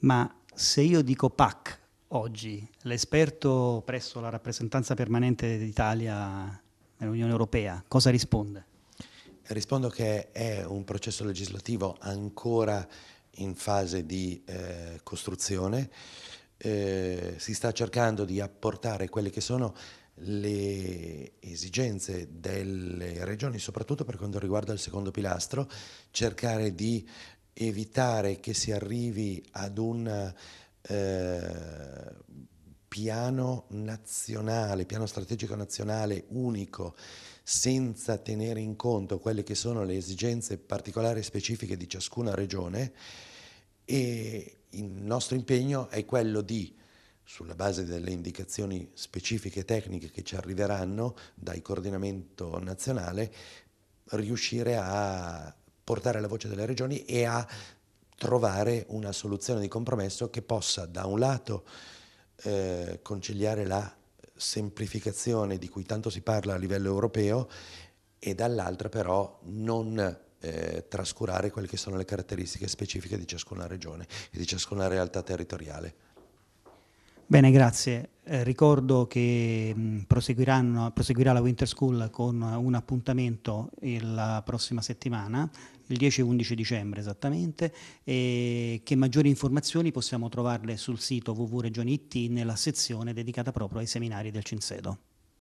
ma se io dico PAC oggi, l'esperto presso la rappresentanza permanente d'Italia nell'Unione Europea, cosa risponde? Rispondo che è un processo legislativo ancora in fase di eh, costruzione, eh, si sta cercando di apportare quelle che sono le esigenze delle regioni, soprattutto per quanto riguarda il secondo pilastro, cercare di evitare che si arrivi ad un eh, piano nazionale, piano strategico nazionale unico, senza tenere in conto quelle che sono le esigenze particolari e specifiche di ciascuna regione e il nostro impegno è quello di sulla base delle indicazioni specifiche e tecniche che ci arriveranno dal coordinamento nazionale, riuscire a portare la voce delle regioni e a trovare una soluzione di compromesso che possa da un lato eh, conciliare la semplificazione di cui tanto si parla a livello europeo e dall'altra però non eh, trascurare quelle che sono le caratteristiche specifiche di ciascuna regione e di ciascuna realtà territoriale. Bene, grazie. Eh, ricordo che proseguirà la Winter School con un appuntamento la prossima settimana, il 10 e 11 dicembre esattamente, e che maggiori informazioni possiamo trovarle sul sito www.regionitti nella sezione dedicata proprio ai seminari del Cinsedo.